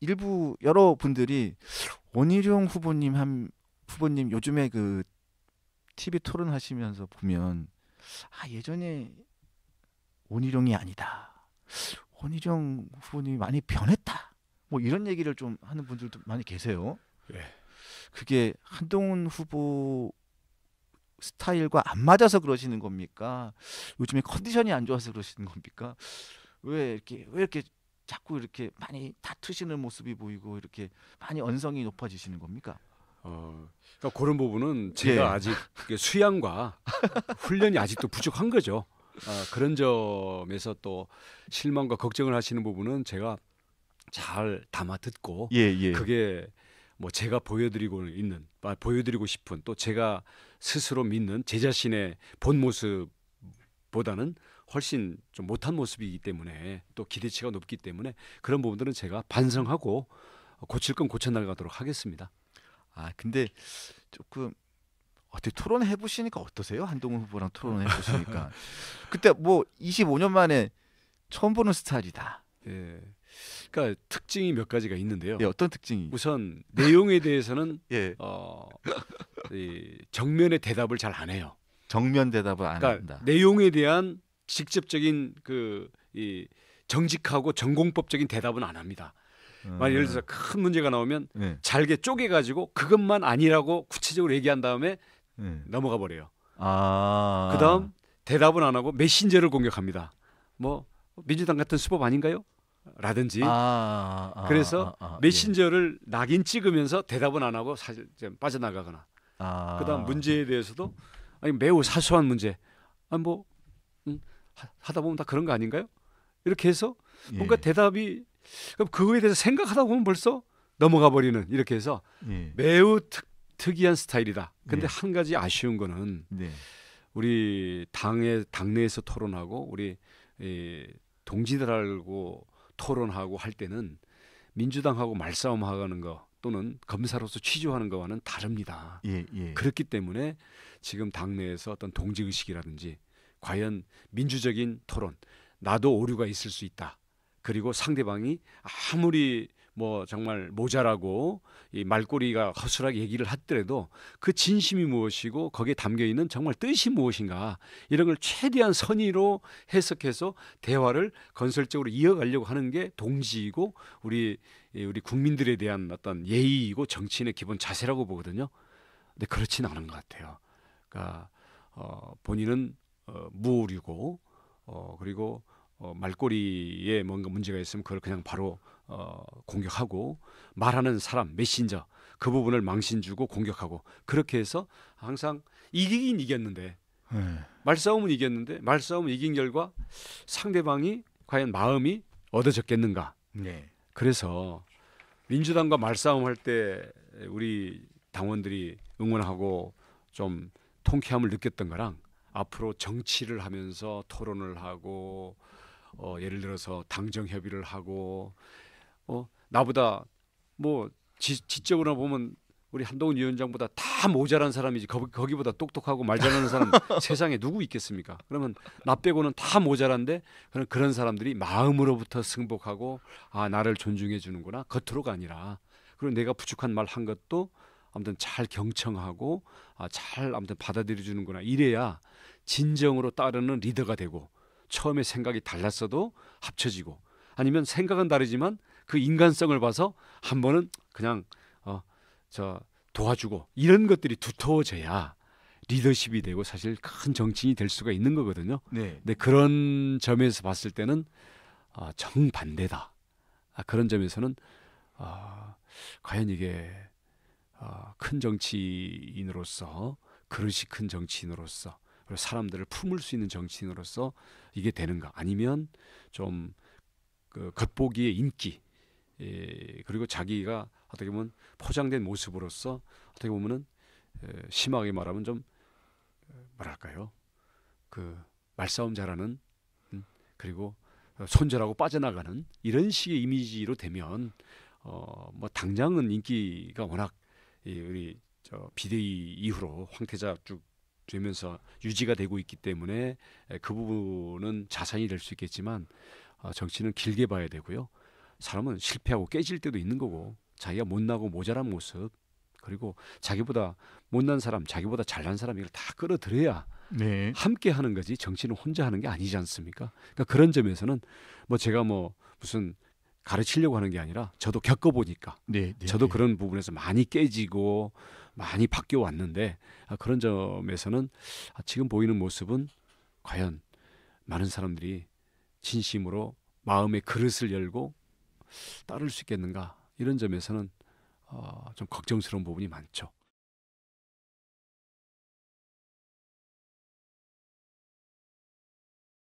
일부 여러 분들이 원희룡 후보님 한 후보님 요즘에 그 TV 토론 하시면서 보면 아 예전에 원희룡이 아니다. 원희룡 후보님이 많이 변했다. 뭐 이런 얘기를 좀 하는 분들도 많이 계세요. 예. 그게 한동훈 후보 스타일과 안 맞아서 그러시는 겁니까? 요즘에 컨디션이 안 좋아서 그러시는 겁니까? 왜 이렇게 왜 이렇게 자꾸 이렇게 많이 다투시는 모습이 보이고 이렇게 많이 언성이 높아지시는 겁니까? 어, 그러니까 그런 부분은 제가 예. 아직 수양과 훈련이 아직도 부족한 거죠. 어, 그런 점에서 또 실망과 걱정을 하시는 부분은 제가 잘 담아 듣고 예, 예. 그게 뭐 제가 보여드리고 있는 아, 보여드리고 싶은 또 제가 스스로 믿는 제 자신의 본 모습보다는 훨씬 좀 못한 모습이기 때문에 또 기대치가 높기 때문에 그런 부분들은 제가 반성하고 고칠 건 고쳐 나가도록 하겠습니다. 아 근데 조금 어떻게 토론해 보시니까 어떠세요? 한동훈 후보랑 토론해 보시니까 그때 뭐 25년 만에 처음 보는 스타일이다. 예. 그러니까 특징이 몇 가지가 있는데요. 예, 어떤 특징이? 우선 내용에 대해서는 예. 어, 정면의 대답을 잘 안 해요. 정면 대답을 안 그러니까 한다. 내용에 대한 직접적인 그이 정직하고 전공법적인 대답은 안 합니다. 만약 예를 들어서 큰 문제가 나오면 네. 잘게 쪼개가지고 그것만 아니라고 구체적으로 얘기한 다음에 네. 넘어가 버려요. 아~ 그다음 대답은 안 하고 메신저를 공격합니다. 뭐 민주당 같은 수법 아닌가요? 라든지 아~ 아~, 아 그래서 아, 아, 예. 메신저를 예. 낙인 찍으면서 대답은 안 하고 사실 좀 빠져나가거나 그다음 문제에 대해서도 아니 매우 사소한 문제 아뭐 하다 보면 다 그런 거 아닌가요? 이렇게 해서 뭔가 예. 대답이 그럼 그거에 대해서 생각하다 보면 벌써 넘어가 버리는 이렇게 해서 예. 매우 특, 특이한 스타일이다. 근데 예. 한 가지 아쉬운 거는 네. 우리 당의 당내에서 토론하고 우리 동지들하고 토론하고 할 때는 민주당하고 말싸움하는 거 또는 검사로서 취조하는 거와는 다릅니다. 예, 예. 그렇기 때문에 지금 당내에서 어떤 동지 의식이라든지 과연 민주적인 토론 나도 오류가 있을 수 있다. 그리고 상대방이 아무리 뭐 정말 모자라고 이 말꼬리가 허술하게 얘기를 하더라도 그 진심이 무엇이고 거기에 담겨 있는 정말 뜻이 무엇인가 이런 걸 최대한 선의로 해석해서 대화를 건설적으로 이어가려고 하는 게 동지이고 우리 우리 국민들에 대한 어떤 예의이고 정치인의 기본 자세라고 보거든요. 근데 그렇진 않은 것 같아요. 그러니까 어, 본인은 어, 무오류고 어, 그리고 어, 말꼬리에 뭔가 문제가 있으면 그걸 그냥 바로 어, 공격하고 말하는 사람 메신저 그 부분을 망신 주고 공격하고 그렇게 해서 항상 이기긴 이겼는데 네. 말싸움은 이겼는데 말싸움은 이긴 결과 상대방이 과연 마음이 얻어졌겠는가 네. 그래서 민주당과 말싸움 할 때 우리 당원들이 응원하고 좀 통쾌함을 느꼈던 거랑 앞으로 정치를 하면서 토론을 하고 어, 예를 들어서 당정 협의를 하고 어, 나보다 뭐 지, 지적으로 보면 우리 한동훈 위원장보다 다 모자란 사람이지 거기, 보다 똑똑하고 말 잘하는 사람 세상에 누구 있겠습니까? 그러면 나 빼고는 다 모자란데 그런 그런 사람들이 마음으로부터 승복하고 아 나를 존중해 주는구나 겉으로가 아니라 그리고 내가 부축한말 한 것도 아무튼 잘 경청하고 아, 잘 아무튼 받아들여 주는구나 이래야 진정으로 따르는 리더가 되고 처음에 생각이 달랐어도 합쳐지고 아니면 생각은 다르지만 그 인간성을 봐서 한 번은 그냥 어, 저 도와주고 이런 것들이 두터워져야 리더십이 되고 사실 큰 정치인이 될 수가 있는 거거든요. 네. 근데 그런 점에서 봤을 때는 어, 정반대다. 아, 그런 점에서는 어, 과연 이게 어, 큰 정치인으로서 그릇이 큰 정치인으로서 그리고 사람들을 품을 수 있는 정치인으로서 이게 되는가 아니면 좀 그 겉보기의 인기 예, 그리고 자기가 어떻게 보면 포장된 모습으로서 어떻게 보면은 예, 심하게 말하면 좀 뭐랄까요 그 말싸움 잘하는 음, 그리고 손절하고 빠져나가는 이런 식의 이미지로 되면 어뭐 당장은 인기가 워낙 이 우리 저 비대위 이후로 황태자 쭉 되면서 유지가 되고 있기 때문에 그 부분은 자산이 될 수 있겠지만 어, 정치는 길게 봐야 되고요. 사람은 실패하고 깨질 때도 있는 거고 자기가 못나고 모자란 모습 그리고 자기보다 못난 사람, 자기보다 잘난 사람 이걸 다 끌어들여야 네. 함께 하는 거지 정치는 혼자 하는 게 아니지 않습니까? 그러니까 그런 점에서는 뭐 제가 뭐 무슨 가르치려고 하는 게 아니라 저도 겪어보니까 네, 네, 저도 네. 그런 부분에서 많이 깨지고 많이 바뀌어 왔는데 아, 그런 점에서는 아, 지금 보이는 모습은 과연 많은 사람들이 진심으로 마음의 그릇을 열고 따를 수 있겠는가 이런 점에서는 어, 좀 걱정스러운 부분이 많죠.